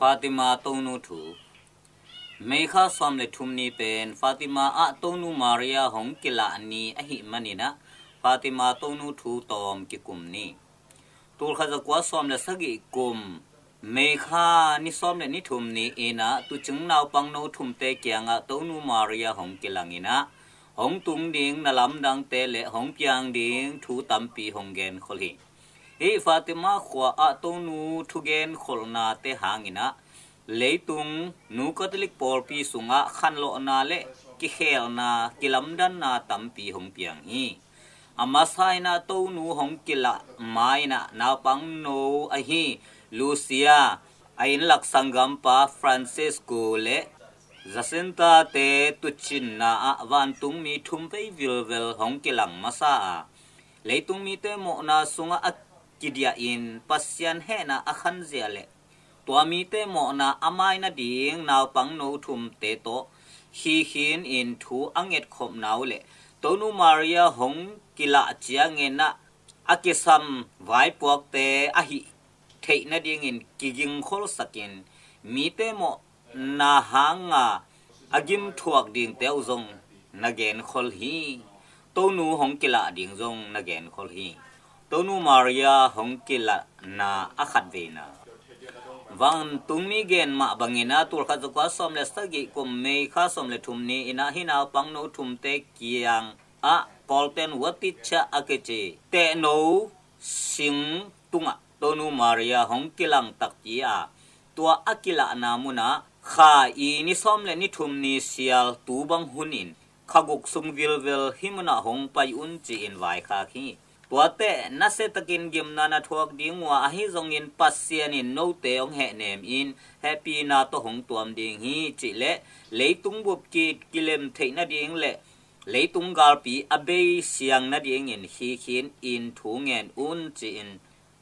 ဖာတီမာတုံနုထူမေခါဆွမ်လေထုမနီပင်ဖာတီမာအတုံနုမာရီယာဟုံကီလာအနီအဟိမနီနာဖာတီမာတုံနုထူတ ோம் ကီကုမ်နီတူလခဇကွာဆွမ်လေဆဂီကုမ်မေခါနိဆွမ်လေနိထုမနီအေနာတူချုံနောက်ပန်းနိုထုမတေကျန်ငါတုံနုမာရီယာဟုံကီလာငီနာဟောင်တုံဒင်းနလမ်ဒန်းတဲလေဟောင်ပြန်းဒင်းထူတမ်ပီဟောင်ဂန်ခိုလီ he fatima khwa a to nu thugen kholna te hangina leitung nu catholic porpi sunga khanlo na le ki khelna kilamdan na tampi hongpiang hi amasai à, na to nu hongkila maina na pang no a hi lucia ain lak sanggam pa francisco le jacinta te tuchin na a van tung mi thum pei vil vel hongkilang masa à. leitung mi te mo na sunga chidia in pasian he na akhan zia le tua mi te mo na amai na ding naw pang no thum te to hi hin in thu anget khom naw le tonu maria hong kila chia nge na akisam vai puak te a hi thei na ding in kiging khol sakin mi te mo na hanga agim thuak ding u zong nagen khol hi tonu hong kila ding zong nagen khol hi tonu maria hongkila na akhat veina wang vâng, tungmi gen ma bangina tur kha zakwa som le sagi kum me kha som le thumni ina hina pangno thumte kiang a kolpen wati cha akeche te no sing tunga tonu maria hongkilang takkia tua akila namuna kha i ni som le ni thumni sial tu bang hunin khaguk sungvil vil himna hong pai un chi in vai kha khi huate na se takin gim na na thuak ding wa hi zong in pasian in no te ong he nem in happy na to hong tuam ding hi chi le leitung bup ki kilem theina ding le tung gal pi abe siang na ding in hi khin in thu ngen un chi in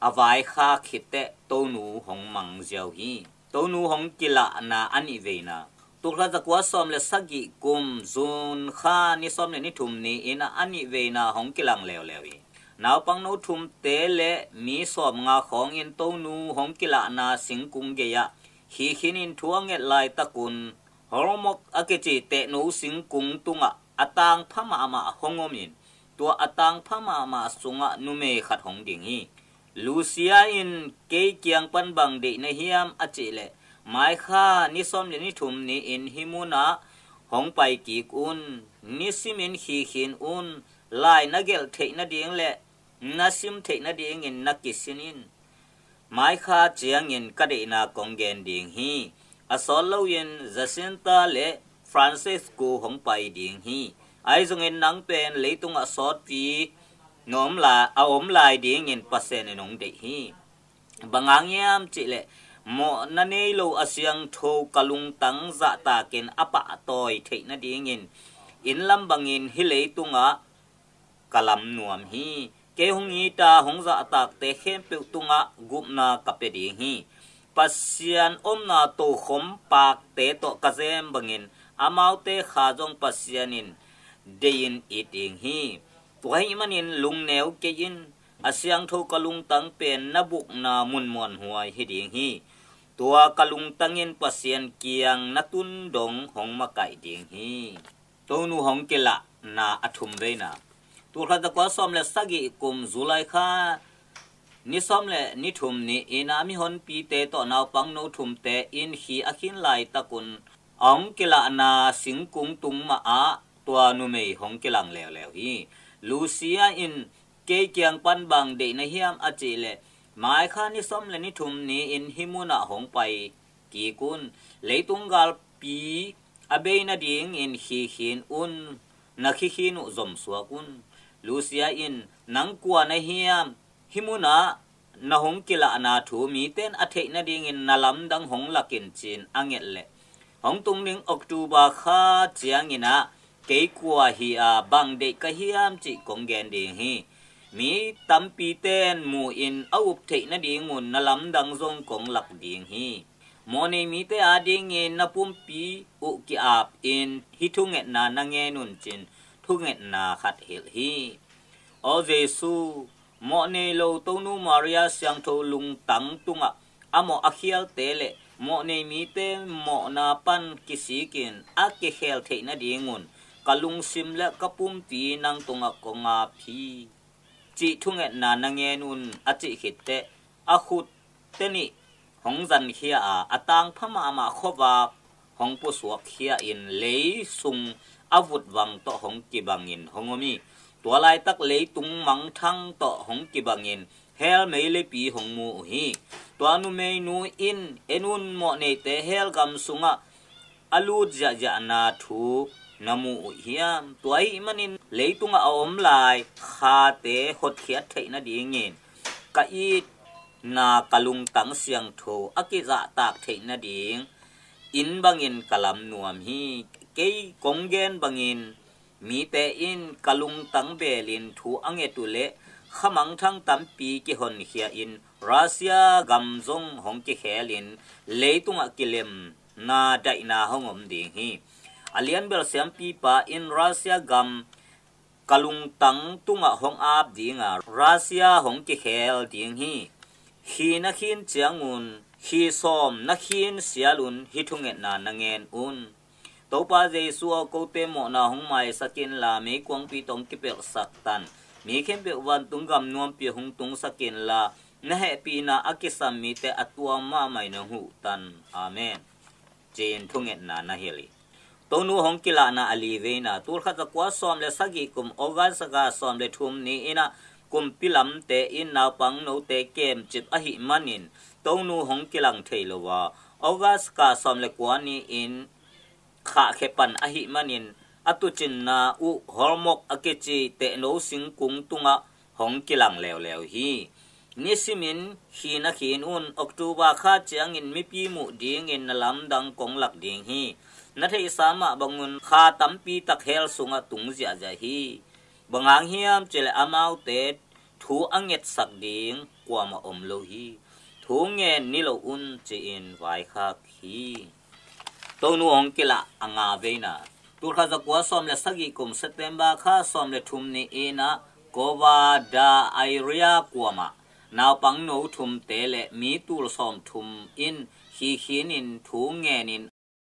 avai kha khite to nu hong mang jiao hi to nu hong kila na ani veina tukla zakwa som le sagi kum zun kha ni som le ni thum ni in ani veina hong kilang lew lewi นาวปังโนทุมเตและมีสอบงาของเงินโตนูหอมกิลานาสิงกุงเกยะฮีขินินทวงเงลายตะกุนฮอรมกอเกจิเตนูสิงกุงตุงะอตางพมามาหงอมินตัวอตางพมามาสุงะนุเมขัดหงดิงีลูเซียอินเกยเกียงปันบังดิในเฮียมอจิเลหมายค่านิสอมยนิทุมนี้อินฮิมุนะหงไปกีกุนนิสิมินขีขินอุนลายนเกลเทนเดียงและ na sim the na ding in na kisinin mai kha chiang in ka đi na kong gen ding hi asol lâu yên jacinta le francisco hong pai ding hi ai zung in nang pen leitung asot pi nom la a om lai ding in pasen nong de hi bangang yam chi lệ mo na nei lo asyang tho kalung tang za dạ ta ken apa toy thei na ding in in lam bangin hi leitunga kalam nuam hi ke hung hi ta hung za tak te khem pe tunga gup na kape ri hi pasian om na to khom pak te to kazem bangin amau te kha jong pasianin dein eating hi tuai manin lung neu ke in asyang tho kalung tang pen na buk na mun mon huai hi ding hi tua kalung tangin pasian kiang natun dong hong cải ding hi tonu hong lạ na athum veina ตัวขัตกว่าซอมและสักอีกกลุ่มจุไลค่านิซอมและนิถุมนี่อินามิฮอนปีเตต่อนาวปังโนถุมเตอินขีอคินไลตะกุนอมกิลานาสิงกุงตุงมาอาตัวนุเมยของกิลังแล้วแล้วฮีลูเซียอินเกเกียงปันบังเดนเฮียมอจิเลหมายค่านิซอมและนิถุมนี่อินฮิมุนะของไปกีกุนเลตุงกาลปีอเบยนาดิงอินขีขินอุนนักขีขินุจมสวกุน Lucia in nang kwa na hiam himuna na hong kila na thu mi ten a the na ding in nalam dang hong lakin chin anget le hong tung ning october kha chiang ina ke kwa hi a bang de ka hiam chi kong gen ding hi mi tam pi ten mu in a up the na ding un nalam dang zong kong lak ding hi mo ne mi te a ding in na pum pi u ki ap in hi thu nge na na nge nun chin ทุกเงินนาขัดเหตุฮีโอเยซูมอเนโลตนูมาริยาสียงโทลุงตังตุงะอโมอเคยลเตเลมอเนมีเตมอนาปันกิสิกินอาเกเฮลเทนัดีงุนกลุงซิมและกปุ่มตีนังตุงะกงาพีจิทุงเงินนานังเงนุนอาจิขิตเตอาขุดเตนิหงจันเขียอาตังพมามาขวาหงปุสวกเขียอินเลยสุง avut wang to hong ki bangin hongomi tualai tak le tung mang thang to hong ki bangin hel mei le pi hong mu hi tuanu mei nu in enun mo ne te hel gam sunga alu ja ja na thu namu hiam tuai manin leitunga om lai kha te hot khiat theina dingin ka i na kalung tang siang tho aki za tak theina ding in bangin kalam nuam hi क กยกงเกนบางินมีเปอินกะลุงตังเบลินทูอังเอตุเลขมังทังตัมปีกิฮนเฮียอินรัสเซียกัมซงฮงเกเฮลินเลยตุงอะกิเลมนาดายนาฮงอมดิงฮีอเลียนเบลเซมปีปาอินรัสเซียกัมกะลุงตังตุงองอาบดิงารัสเซียฮงเกเฮลดิงฮีฮีนาคินเจียงุนฮีซอมนาคินเซียลุนฮ tố ba dê xua cô tê mọ nà hung mai sa kin là mấy quang pi tông kí bẹo sạc tàn mấy khen biểu văn tung gầm nuông pi hung tung sa kin là nè hệ pi na akisam mi te atua ma mai nà hụ tàn amen trên thung nghẹn nà na hiền tonu hong kila na ali veina tur kha zakwa som le sagi kum ogan saga som le thum ni ina kum pilam te in na băng no te kem chip a hi manin tonu hong kilang theilowa ogas ka som le nì in kha khe pan a hi manin atu chin na u hormok akechi te no sing kung tunga hong kilang lew lew hi nisimin hi na khin un october kha chiang in mi pi mu ding in lam dang kong lak ding hi na thei sama bangun kha tam pi tak hel sunga tung zia ja hi bangang hiam chele amau te thu anget sak ding kwa ma om lo hi thu nge ni lo un che in vai kha khi tonu onkila anga veina turkha zakwa somle sagi kum september kha somle thumni ena gowa da airia kuama naw pang no thum tele mi tul som thum in hi hin in thu nge nin